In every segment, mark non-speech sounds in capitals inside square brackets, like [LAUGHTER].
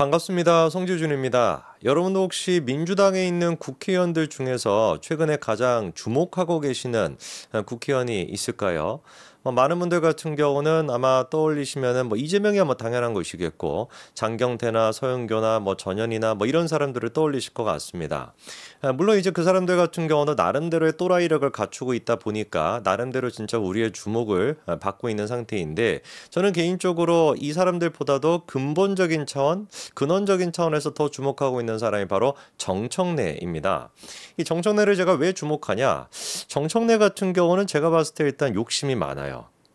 반갑습니다. 성지준입니다. 여러분도 혹시 민주당에 있는 국회의원들 중에서 최근에 가장 주목하고 계시는 국회의원이 있을까요? 어, 많은 분들 같은 경우는 아마 떠올리시면은 뭐 이재명이야 뭐 당연한 것이겠고 장경태나 서영교나 뭐 전현이나 뭐 이런 사람들을 떠올리실 것 같습니다. 아, 물론 이제 그 사람들 같은 경우는 나름대로의 또라이력을 갖추고 있다 보니까 나름대로 진짜 우리의 주목을 아, 받고 있는 상태인데 저는 개인적으로 이 사람들보다도 근본적인 차원, 근원적인 차원에서 더 주목하고 있는 사람이 바로 정청래입니다. 이 정청래를 제가 왜 주목하냐? 정청래 같은 경우는 제가 봤을 때 일단 욕심이 많아요.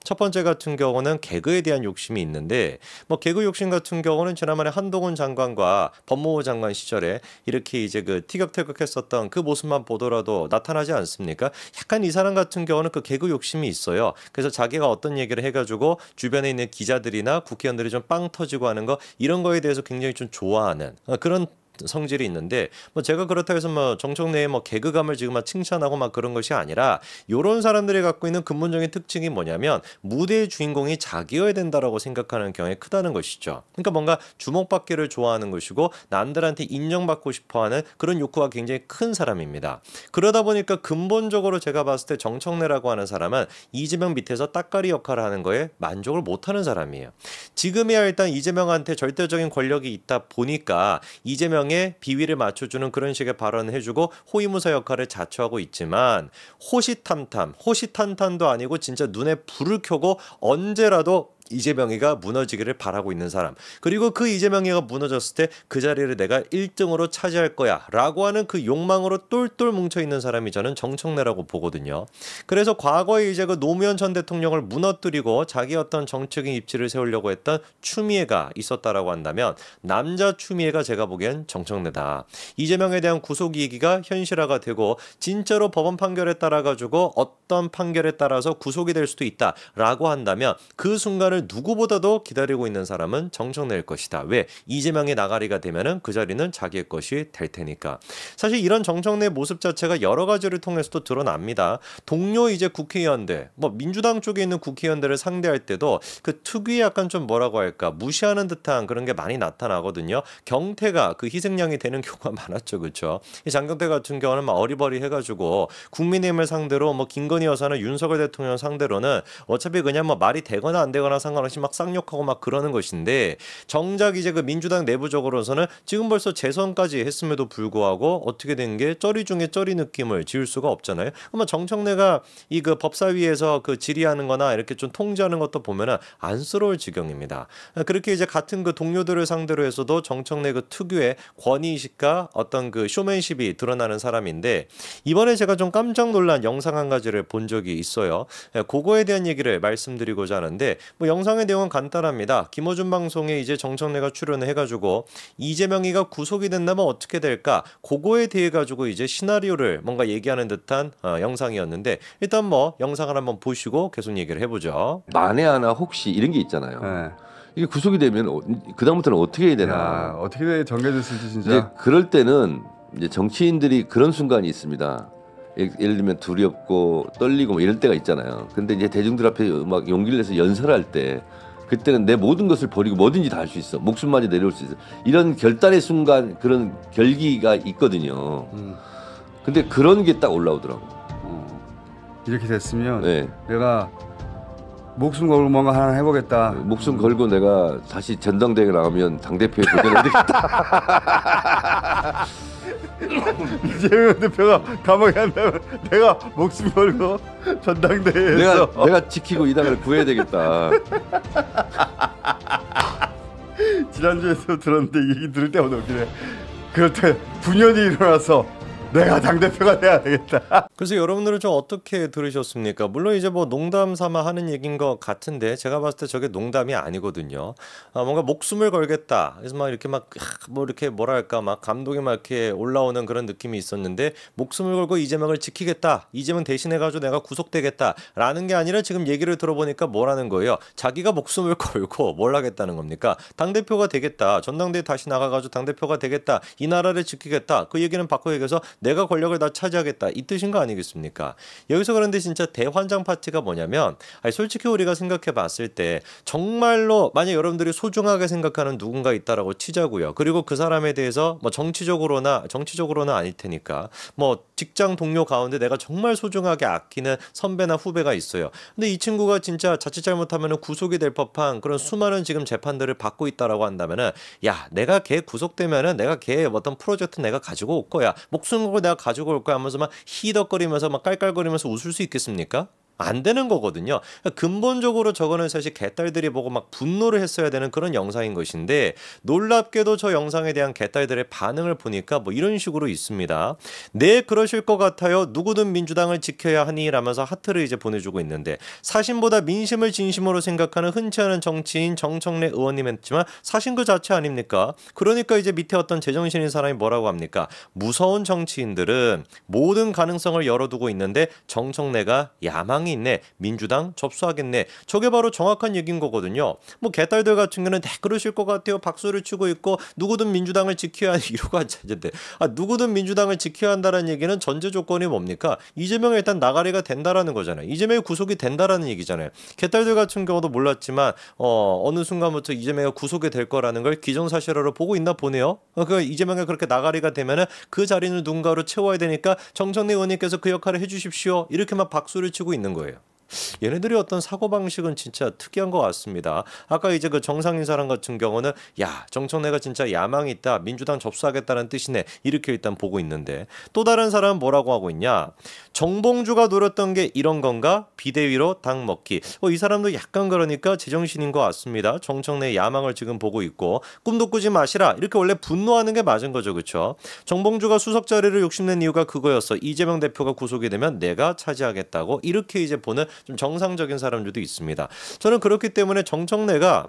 첫 번째 같은 경우는 개그에 대한 욕심이 있는데 뭐 개그 욕심 같은 경우는 지난번에 한동훈 장관과 법무부 장관 시절에 이렇게 이제 그 티격태격했었던 그 모습만 보더라도 나타나지 않습니까? 약간 이 사람 같은 경우는 그 개그 욕심이 있어요. 그래서 자기가 어떤 얘기를 해가지고 주변에 있는 기자들이나 국회의원들이 좀 빵 터지고 하는 거 이런 거에 대해서 굉장히 좀 좋아하는 어, 그런 성질이 있는데 뭐 제가 그렇다고 해서 뭐 정청 내에 뭐 개그감을 지금 막 칭찬하고 막 그런 것이 아니라 요런 사람들이 갖고 있는 근본적인 특징이 뭐냐면 무대의 주인공이 자기여야 된다라고 생각하는 경향이 크다는 것이죠. 그러니까 뭔가 주목받기를 좋아하는 것이고 남들한테 인정받고 싶어하는 그런 욕구가 굉장히 큰 사람입니다. 그러다 보니까 근본적으로 제가 봤을 때 정청래라고 하는 사람은 이재명 밑에서 따가리 역할을 하는 거에 만족을 못하는 사람이에요. 지금이야 일단 이재명한테 절대적인 권력이 있다 보니까 이재명 상황에 비위를 맞춰주는 그런 식의 발언을 해주고 호위무사 역할을 자처하고 있지만 호시탐탐, 호시탄탄도 아니고 진짜 눈에 불을 켜고 언제라도 이재명이가 무너지기를 바라고 있는 사람 그리고 그 이재명이가 무너졌을 때 그 자리를 내가 1등으로 차지할 거야 라고 하는 그 욕망으로 똘똘 뭉쳐있는 사람이 저는 정청래라고 보거든요 그래서 과거에 이제 그 노무현 전 대통령을 무너뜨리고 자기 어떤 정책인 입지를 세우려고 했던 추미애가 있었다라고 한다면 남자 추미애가 제가 보기엔 정청래다 이재명에 대한 구속이기가 현실화가 되고 진짜로 법원 판결에 따라 가지고 어떤 판결에 따라서 구속이 될 수도 있다 라고 한다면 그 순간을 시간을 누구보다도 기다리고 있는 사람은 정청래일 것이다. 왜? 이재명의 나가리가 되면은 그 자리는 자기의 것이 될 테니까. 사실 이런 정청래 모습 자체가 여러 가지를 통해서도 드러납니다. 동료 이제 국회의원들, 뭐 민주당 쪽에 있는 국회의원들을 상대할 때도 그 특유의 약간 좀 뭐라고 할까 무시하는 듯한 그런 게 많이 나타나거든요. 경태가 그 희생양이 되는 [LAUGHS] 경우가 많았죠, 그렇죠? 장경태 같은 경우는 막 어리버리 해가지고 국민의힘을 상대로 뭐 김건희 여사나 윤석열 대통령 상대로는 어차피 그냥 뭐 말이 되거나 안 되거나 상관없이 막 쌍욕하고 막 그러는 것인데 정작 이제 그 민주당 내부적으로서는 지금 벌써 재선까지 했음에도 불구하고 어떻게 된 게 쩌리 중에 쩌리 느낌을 지울 수가 없잖아요. 그러면 정청래가 이 그 법사위에서 그 질의하는 거나 이렇게 좀 통제하는 것도 보면은 안쓰러울 지경입니다. 그렇게 이제 같은 그 동료들을 상대로 해서도 정청래 그 특유의 권위의식과 어떤 그 쇼맨십이 드러나는 사람인데 이번에 제가 좀 깜짝 놀란 영상 한 가지를 본 적이 있어요. 예, 그거에 대한 얘기를 말씀드리고자 하는데 뭐 영상의 내용은 간단합니다. 김어준 방송에 이제 정청래가 출연을 해가지고 이재명이가 구속이 된다면 어떻게 될까? 그거에 대해 가지고 이제 시나리오를 뭔가 얘기하는 듯한 어, 영상이었는데 일단 뭐 영상을 한번 보시고 계속 얘기를 해보죠. 만에 하나 혹시 이런 게 있잖아요. 네. 이게 구속이 되면 어, 그 다음부터는 어떻게 해야 되나? 야, 어떻게 정해졌을지 진짜. 이제 그럴 때는 이제 정치인들이 그런 순간이 있습니다. 예, 예를 들면 두렵고 떨리고 뭐 이럴 때가 있잖아요. 근데 이제 대중들 앞에 막 용기를 내서 연설할 때 그때는 내 모든 것을 버리고 뭐든지 다 할 수 있어. 목숨마저 내려올 수 있어. 이런 결단의 순간 그런 결기가 있거든요. 음. 근데 그런 게 딱 올라오더라고. 어. 이렇게 됐으면 네. 내가 목숨 걸고 뭔가 하나 해보겠다. 네, 목숨 걸고 음. 내가 다시 전당대회 나가면 당 대표에 도전해야 겠다 [LAUGHS] [LAUGHS] 이재명 대표가 감옥에 간다면 내가 목숨 걸고 전당대회에서 내가 내가 지키고 이 당을 구해야 되겠다. [LAUGHS] 지난주에서 들었는데 얘기 들을 때마다 웃기네. 그렇다 분연이 일어나서 내가 당 대표가 돼야 되겠다. [LAUGHS] 그래서 여러분들은 좀 어떻게 들으셨습니까? 물론 이제 뭐 농담 삼아 하는 얘기인것 같은데 제가 봤을 때 저게 농담이 아니거든요. 아, 뭔가 목숨을 걸겠다. 그래서 막 이렇게 막 뭐 이렇게 뭐랄까 막 감동이 막 이렇게 올라오는 그런 느낌이 있었는데 목숨을 걸고 이재명을 지키겠다. 이재명 대신해가지고 내가 구속되겠다라는 게 아니라 지금 얘기를 들어보니까 뭐라는 거예요? 자기가 목숨을 [LAUGHS] 걸고 뭘 하겠다는 겁니까? 당 대표가 되겠다. 전당대회 다시 나가가지고 당 대표가 되겠다. 이 나라를 지키겠다. 그 얘기는 바꿔 얘기해서 내가 권력을 다 차지하겠다 이 뜻인 거 아니겠습니까? 여기서 그런데 진짜 대환장 파티가 뭐냐면 아니 솔직히 우리가 생각해 봤을 때 정말로 만약 여러분들이 소중하게 생각하는 누군가 있다라고 치자고요. 그리고 그 사람에 대해서 뭐 정치적으로나 정치적으로나 아닐 테니까 뭐 직장 동료 가운데 내가 정말 소중하게 아끼는 선배나 후배가 있어요. 근데 이 친구가 진짜 자칫 잘못하면 구속이 될 법한 그런 수많은 지금 재판들을 받고 있다라고 한다면은 야 내가 걔 구속되면은 내가 걔 어떤 프로젝트 내가 가지고 올 거야 목숨 한국 내가 가지고 올 거야 하면서 막 히덕거리면서 막 깔깔거리면서 웃을 수 있겠습니까? 안 되는 거거든요. 그러니까 근본적으로 저거는 사실 개딸들이 보고 막 분노를 했어야 되는 그런 영상인 것인데 놀랍게도 저 영상에 대한 개딸들의 반응을 보니까 뭐 이런 식으로 있습니다. 네 그러실 것 같아요. 누구든 민주당을 지켜야 하니 라면서 하트를 이제 보내주고 있는데 사신보다 민심을 진심으로 생각하는 흔치 않은 정치인 정청래 의원님 했지만 사신 그 자체 아닙니까? 그러니까 이제 밑에 어떤 제정신인 사람이 뭐라고 합니까? 무서운 정치인들은 모든 가능성을 열어두고 있는데 정청래가 야망 야이 있네. 민주당 접수하겠네. 저게 바로 정확한 얘기인 거거든요. 뭐 개딸들 같은 경우는 다 그러실 것 같아요. 박수를 치고 있고 누구든 민주당을 지켜야 [LAUGHS] 이러고 앉아있는데 아 누구든 민주당을 지켜야 한다는 얘기는 전제 조건이 뭡니까? 이재명이 일단 나가리가 된다라는 거잖아요. 이재명이 구속이 된다라는 얘기잖아요. 개딸들 같은 경우도 몰랐지만 어, 어느 순간부터 이재명이 구속이 될 거라는 걸 기정사실화로 보고 있나 보네요. 그러니까 이재명이 그렇게 나가리가 되면그 자리는 누군가로 채워야 되니까 정청래 의원님께서 그 역할을 해주십시오. 이렇게만 박수를 치고 있는 거예요. 얘네들이 어떤 사고 방식은 진짜 특이한 것 같습니다. 아까 이제 그 정상인 사람 같은 경우는 야 정청래가 진짜 야망이 있다 민주당 접수하겠다는 뜻이네 이렇게 일단 보고 있는데 또 다른 사람은 뭐라고 하고 있냐 정봉주가 노렸던 게 이런 건가 비대위로 당 먹기 어, 이 사람도 약간 그러니까 제정신인 것 같습니다. 정청래 야망을 지금 보고 있고 꿈도 꾸지 마시라 이렇게 원래 분노하는 게 맞은 거죠 그렇죠? 정봉주가 수석 자리를 욕심낸 이유가 그거였어 이재명 대표가 구속이 되면 내가 차지하겠다고 이렇게 이제 보는 좀 정상적인 사람들도 있습니다. 저는 그렇기 때문에 정청래가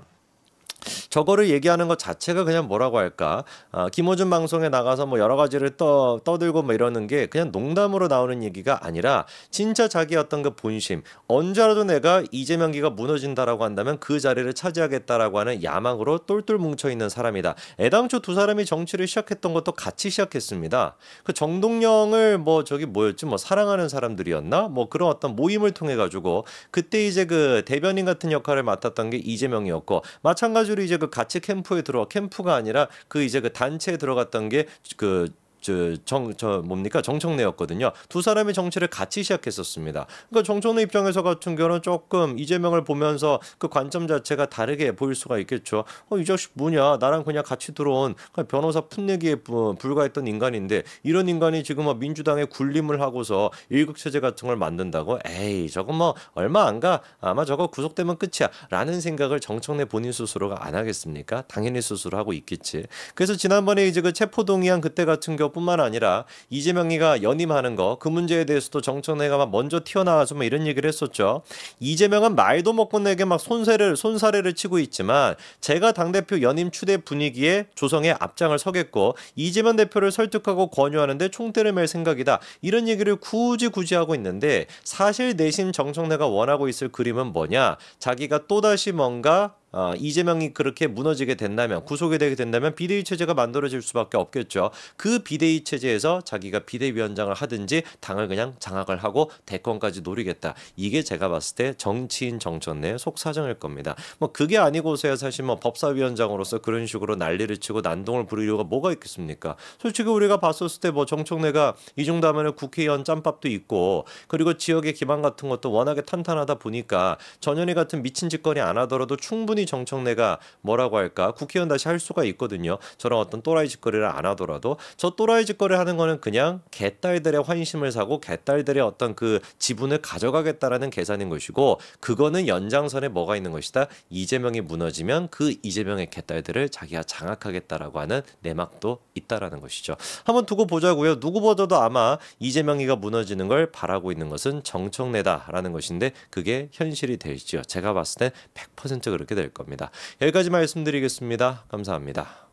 저거를 얘기하는 것 자체가 그냥 뭐라고 할까 아, 김호준 방송에 나가서 뭐 여러 가지를 떠, 떠들고 뭐 이러는 게 그냥 농담으로 나오는 얘기가 아니라 진짜 자기 어떤 그 본심 언제라도 내가 이재명기가 무너진다라고 한다면 그 자리를 차지하겠다라고 하는 야망으로 똘똘 뭉쳐있는 사람이다 애당초 두 사람이 정치를 시작했던 것도 같이 시작했습니다 그 정동영을 뭐 저기 뭐였지 뭐 사랑하는 사람들이었나 뭐 그런 어떤 모임을 통해 가지고 그때 이제 그 대변인 같은 역할을 맡았던 게 이재명이었고 마찬가지로 그분이 이제 그 같이 캠프에 들어와 캠프가 아니라 그 이제 그 단체에 들어갔던 게그 저정저 저 뭡니까 정청래였거든요. 두 사람이 정치를 같이 시작했었습니다. 그러니까 정청래 입장에서 같은 경우는 조금 이재명을 보면서 그 관점 자체가 다르게 보일 수가 있겠죠. 어, 이 자식 뭐냐 나랑 그냥 같이 들어온 그 변호사 풋내기에 불과했던 인간인데 이런 인간이 지금 뭐 민주당에 군림을 하고서 일극 체제 같은 걸 만든다고 에이 저건 뭐 얼마 안 가 아마 저거 구속되면 끝이야라는 생각을 정청래 본인 스스로가 안 하겠습니까? 당연히 스스로 하고 있겠지. 그래서 지난번에 이제 그 체포 동의안 그때 같은 경우 뿐만 아니라 이재명이가 연임하는 거 그 문제에 대해서도 정청래가 먼저 튀어나와서 뭐 이런 얘기를 했었죠. 이재명은 말도 못 끝내게 막 손세를 손사래를 치고 있지만 제가 당대표 연임 추대 분위기에 조성에 앞장을 서겠고 이재명 대표를 설득하고 권유하는데 총대를 맬 생각이다. 이런 얘기를 굳이 굳이 하고 있는데 사실 내심 정청래가 원하고 있을 그림은 뭐냐? 자기가 또다시 뭔가 어, 이재명이 그렇게 무너지게 된다면 구속이 되게 된다면 비대위 체제가 만들어질 수밖에 없겠죠. 그 비대위 체제에서 자기가 비대위원장을 하든지 당을 그냥 장악을 하고 대권까지 노리겠다. 이게 제가 봤을 때 정치인 정천 내 속사정일 겁니다. 뭐 그게 아니고서야 사실 뭐 법사위원장으로서 그런 식으로 난리를 치고 난동을 부릴 이유가 뭐가 있겠습니까? 솔직히 우리가 봤었을 때 뭐 정청래가 이중다면에 국회의원 짬밥도 있고 그리고 지역의 기반 같은 것도 워낙에 탄탄하다 보니까 전현희 같은 미친 짓거리 안 하더라도 충분히 정청래가 뭐라고 할까 국회의원 다시 할 수가 있거든요. 저런 어떤 또라이 짓거리를 안 하더라도 저 또라이 짓거리를 하는 거는 그냥 개딸들의 환심을 사고 개딸들의 어떤 그 지분을 가져가겠다라는 계산인 것이고 그거는 연장선에 뭐가 있는 것이다. 이재명이 무너지면 그 이재명의 개딸들을 자기가 장악하겠다라고 하는 내막도 있다라는 것이죠. 한번 두고 보자고요. 누구보다도 아마 이재명이가 무너지는 걸 바라고 있는 것은 정청래다라는 것인데 그게 현실이 될지요. 제가 봤을 때 100% 그렇게 될 겁니다. 여기까지 말씀드리겠습니다. 감사합니다.